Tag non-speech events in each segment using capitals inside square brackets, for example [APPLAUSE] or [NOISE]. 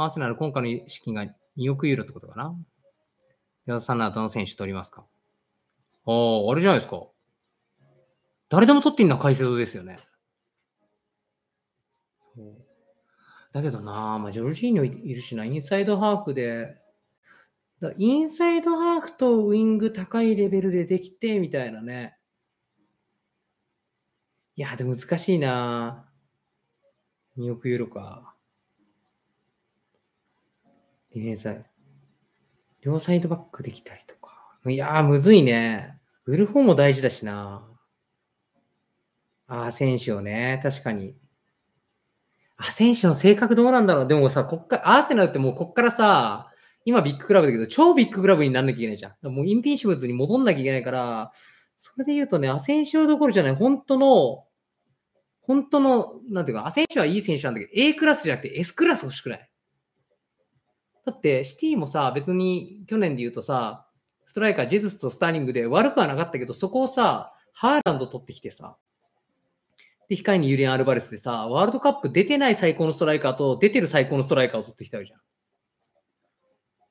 アーセナル、今回の資金が2億ユーロってことかな。岩田さんならどの選手取りますかああ、あれじゃないですか。誰でも取っていいのは解説ですよね。だけどな、まあ、ジョルジーニョいるしな、インサイドハーフで、だインサイドハーフとウイング高いレベルでできて、みたいなね。いや、でも難しいな。2億ユーロか。ディフェンス両サイドバックできたりとか。いやー、むずいね。売る方も大事だしな。ああ、選手をね、確かに。あ、選手の性格どうなんだろうでもさ、こっから、アーセナルってもうこっからさ、今ビッグクラブだけど、超ビッグクラブになんなきゃいけないじゃん。もうインピンシブズに戻んなきゃいけないから、それで言うとね、アセンシオどころじゃない、本当の、本当の、なんていうか、アセンシオはいい選手なんだけど、A クラスじゃなくて S クラス欲しくないだってシティもさ、別に去年で言うとさ、ストライカー、ジェズスとスターリングで悪くはなかったけど、そこをさ、ハーランド取ってきてさ、で、控えにユリアン・アルバレスでさ、ワールドカップ出てない最高のストライカーと、出てる最高のストライカーを取ってきたわけじゃん。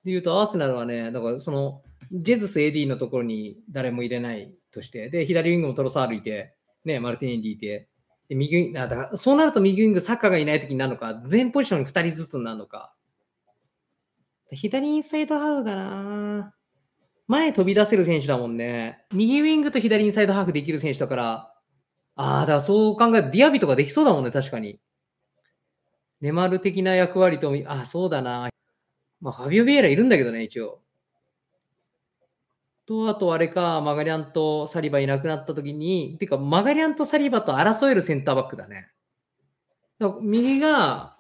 で言うと、アーセナルはね、だからその、ジェズス AD のところに誰も入れないとして、で、左ウィングもトロサールいて、ね、マルティネリいて、で右あだからそうなると右ウィング、サッカーがいないときになるのか、全ポジションに2人ずつになるのか、左インサイドハーフだな前飛び出せる選手だもんね。右ウィングと左インサイドハーフできる選手だから、ああ、だからそう考えディアビとかできそうだもんね、確かに。ネマル的な役割と、ああ、そうだな。まあ、ファビオ・ビエラいるんだけどね、一応。と、あとあれか、マガリアンとサリバいなくなった時に、てか、マガリアンとサリバと争えるセンターバックだね。だ右が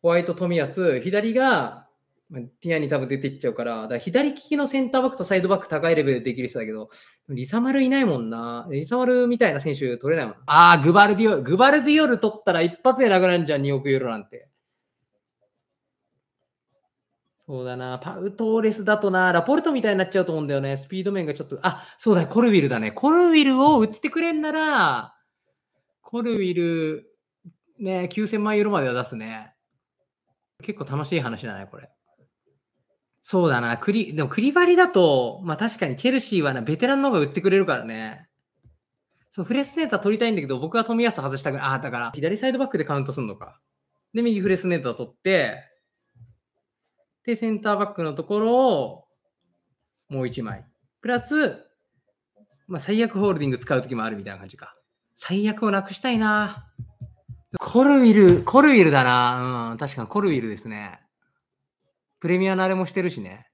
ホワイト・トミヤス、左がまあ、ティアに多分出ていっちゃうから、から左利きのセンターバックとサイドバック高いレベルでできる人だけど、リサマルいないもんな。リサマルみたいな選手取れないもん。ああ、グバルディオル、グバルディオル取ったら一発でなくなるじゃん、2億ユーロなんて。そうだな。パウトーレスだとな、ラポルトみたいになっちゃうと思うんだよね。スピード面がちょっと、あ、そうだ、コルウィルだね。コルウィルを売ってくれんなら、コルウィル、ね、9000万ユーロまでは出すね。結構楽しい話だね、これ。そうだな。クリ、でもクリバリだと、まあ確かにチェルシーはな、ベテランの方が売ってくれるからね。そう、フレスネーター取りたいんだけど、僕は冨安外したくああ、だから、左サイドバックでカウントするのか。で、右フレスネーター取って、で、センターバックのところを、もう1枚。プラス、まあ、最悪ホールディング使うときもあるみたいな感じか。最悪をなくしたいな。コルウィル、コルウィルだな。うん、確かにコルウィルですね。プレミア慣れもしてるしね。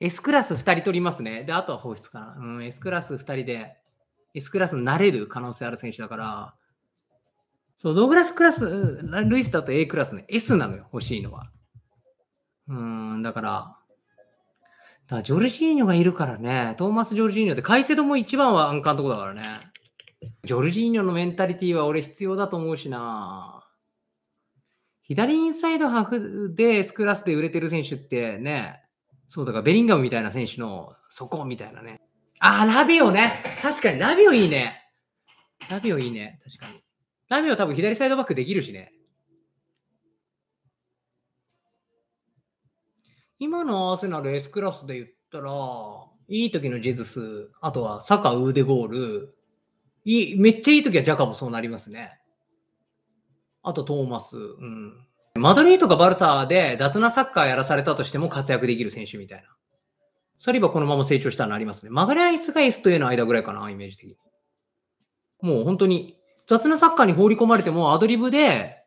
S クラス2人取りますね。で、あとは放出かな。うん、S クラス2人で、S クラスになれる可能性ある選手だから、そう、ドグラスクラス、ルイスだと A クラスね、S なのよ、欲しいのは。うん、だから、だからジョルジーニョがいるからね、トーマス・ジョルジーニョって、カイセドも一番はアンカのとこだからね。ジョルジーニョのメンタリティは俺必要だと思うしな。左インサイドハーフでスクラスで売れてる選手ってね、そうだからベリンガムみたいな選手のそこみたいなね。あ、ラビオね。確かにラビオいいね。ラビオいいね。確かに。ラビオ多分左サイドバックできるしね。今のアーセナル S クラスで言ったら、いい時のジェズス、あとはサカウーデゴール、いいめっちゃいい時はジャカもそうなりますね。あとトーマス、うん。マドリーとかバルサで雑なサッカーやらされたとしても活躍できる選手みたいな。サリバこのまま成長したのありますね。マガレアイスがスと A の間ぐらいかな、イメージ的に。もう本当に雑なサッカーに放り込まれてもアドリブで、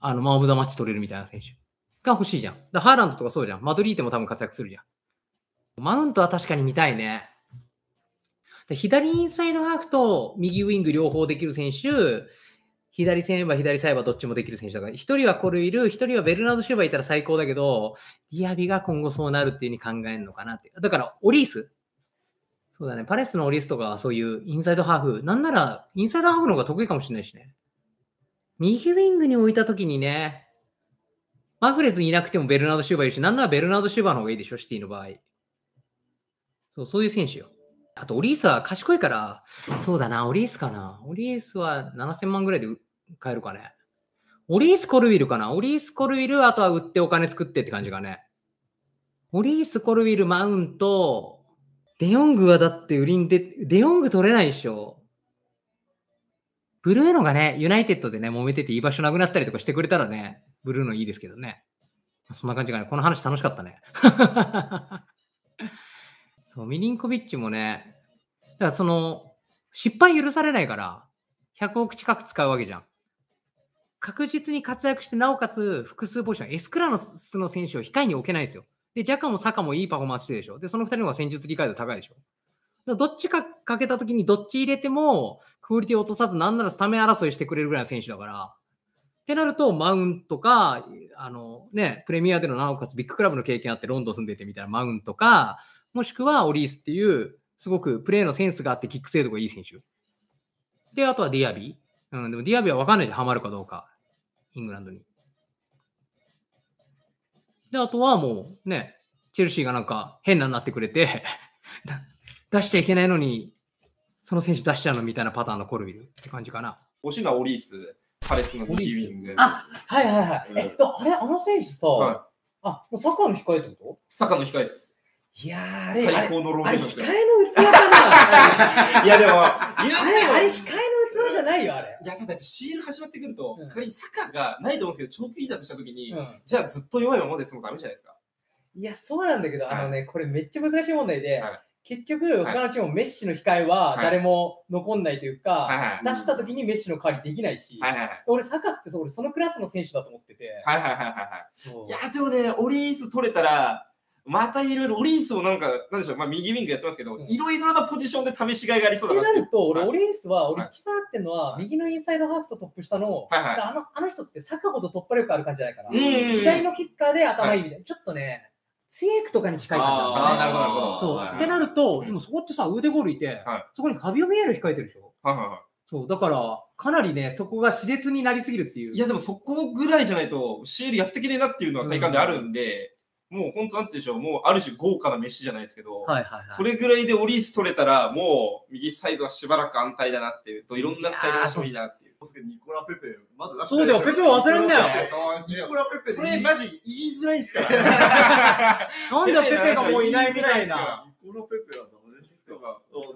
あの、マン・オブ・ザ・マッチ取れるみたいな選手が欲しいじゃん。だハーランドとかそうじゃん。マドリーテも多分活躍するじゃん。マウントは確かに見たいね。で左インサイドハーフと右ウィング両方できる選手、左線えば左サイバーどっちもできる選手だから、一人はこれいる、一人はベルナード・シューバーいたら最高だけど、ディアビが今後そうなるっていうふうに考えるのかなって。だから、オリースそうだね。パレスのオリースとかはそういうインサイドハーフ。なんなら、インサイドハーフの方が得意かもしれないしね。右ウィングに置いた時にね、マフレズいなくてもベルナード・シューバーいるし、なんならベルナード・シューバーの方がいいでしょ、シティの場合。そう、そういう選手よ。あと、オリースは賢いから、そうだな、オリースかな。オリースは7000万ぐらいで買えるかね。オリース・コルウィルかなオリース・コルウィル、あとは売ってお金作ってって感じかね。オリース・コルウィル、マウント、デヨングはだって売りに出、デヨング取れないでしょ。ブルーノがね、ユナイテッドでね、揉めてて居場所なくなったりとかしてくれたらね、ブルーノいいですけどね。そんな感じかね。この話楽しかったね。[LAUGHS] そう、ミリンコビッチもね、だからその、失敗許されないから、100億近く使うわけじゃん。確実に活躍して、なおかつ複数ポジション、エスクラスの選手を控えに置けないですよ。で、ジャカもサカもいいパフォーマンスしてるでしょ。で、その2人の方が戦術理解度高いでしょ。どっちかかけたときにどっち入れてもクオリティを落とさず、なんならスタメン争いしてくれるぐらいの選手だから。ってなると、マウントか、あのね、プレミアでのなおかつビッグクラブの経験あってロンドン住んでてみたいなマウントか、もしくはオリースっていう、すごくプレーのセンスがあってキック精度がいい選手。で、あとはディアビー。うん、でもディアビーは分かんないじゃん、ハマるかどうか。イングランドに。で、あとはもうね、チェルシーがなんか変なになってくれて [LAUGHS] 出しちゃいけないのに、その選手出しちゃうのみたいなパターンのコルビルって感じかな。推しがオリース、パレスのリーウング。あ、はいはいはい。えっと、あれ、あの選手さ、はい、あ、サッカーの控えってことサッカーの控えです。いやあれ、最高のローテーションですよ。控えの器かな [LAUGHS] いや、でも、[LAUGHS] あれ、あれ控いよ、あれ。いや、ただやっぱ CL 始まってくると、にサ仮に坂がないと思うんですけど、長期離脱したときに、じゃあずっと弱いままですのダメじゃないですか。いや、そうなんだけど、あのね、これめっちゃ難しい問題で、結局、他のチームメッシの控えは誰も残んないというか、出した時にメッシの代わりできないし、俺、サカってそのクラスの選手だと思ってて。はいはいはいはい。いや、でもね、オリース取れたら、またいろいろ、オリンスもなんか、なんでしょう、まあ、右ウィングやってますけど、いろいろなポジションで試しがいがありそうだなって。なると、俺、オリンスは、俺、一番あってるのは、右のインサイドハーフとトップ下の、あのあの人って坂ほど突破力ある感じじゃないかな。左のキッカーで頭いいみたいな、ちょっとね、ツイークとかに近い感じなあ、なるほど、なるほど。そう。ってなると、でもそこってさ、腕ゴールいて、そこにファビオ・メイル控えてるでしょ。はいはいそう、だから、かなりね、そこが熾烈になりすぎるっていう。いや、でもそこぐらいじゃないと、シエルやってきねえなっていうのは体感であるんで、もう本当なんてでしょう、もうある種豪華な飯じゃないですけど、はいはいはい、それぐらいでオリース取れたら、もう右サイドはしばらく安泰だなっていうと、いろんな使い方してもいいなっていう。ニコラペペ、まだそうだよ、ペペ忘れんなよ。ニコラペペ、これマジ言いづらいですから。[LAUGHS] なんでペペがもういないみたいな。ニコラペペはダメですか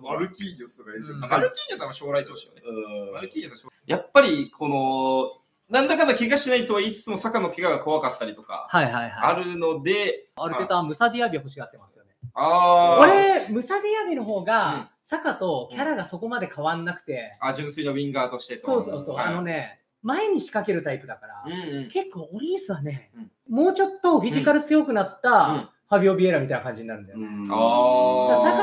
マルキーニョスとかいる、うん、マルキーニョスは将来投手よね。マルキーニョスは将来。やっぱり、この、なんだかんだ怪我しないとは言いつつも、坂の怪我が怖かったりとか、はいはいはい。あるので、アルテタはムサディアビを欲しがってますよね。ああ。俺、ムサディアビの方が、坂とキャラがそこまで変わんなくて、あ、純粋なウィンガーとしてとそうそうそう、はいあのね、前に仕掛けるタイプだから、うんうん。結構オリースはね、うんもうちょっとフィジカル強くなった、うんファビオ・ビエラみたいな感じになるんだよね。あん、坂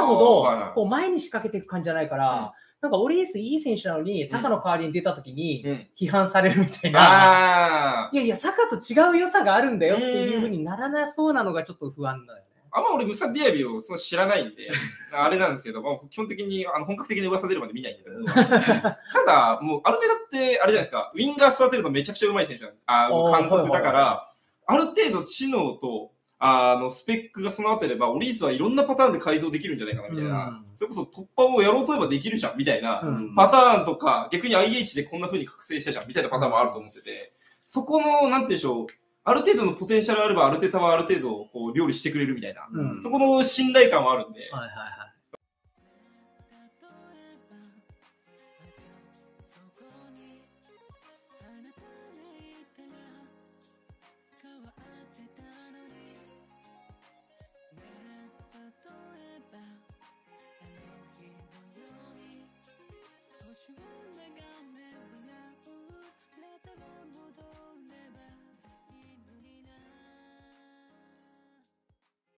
ほど、はいこう前に仕掛けていく感じじゃないから、なんかオリエスいい選手なのに、坂の代わりに出た時に批判されるみたいな、うんうん、いやいや、坂と違う良さがあるんだよっていうふうにならなそうなのがちょっと不安だよね。あんま俺、ムサディアビをその知らないんで、[LAUGHS] あれなんですけど、まあ、基本的にあの本格的に噂出るまで見ないんだけど、[LAUGHS] ただ、もうある程度って、あれじゃないですか、ウィンガー育てるとめちゃくちゃうまい選手なんです。あ監督だから、ある程度知能とあの、スペックが備わってれば、オリースはいろんなパターンで改造できるんじゃないかな、みたいな。それこそ突破をやろうと言えばできるじゃん、みたいな、パターンとか、逆に IH でこんな風に覚醒したじゃん、みたいなパターンもあると思ってて、そこの、なんてうでしょう、ある程度のポテンシャルあれば、ある程度はある程度、こう、料理してくれるみたいな、そこの信頼感はあるんで、はいはいはい、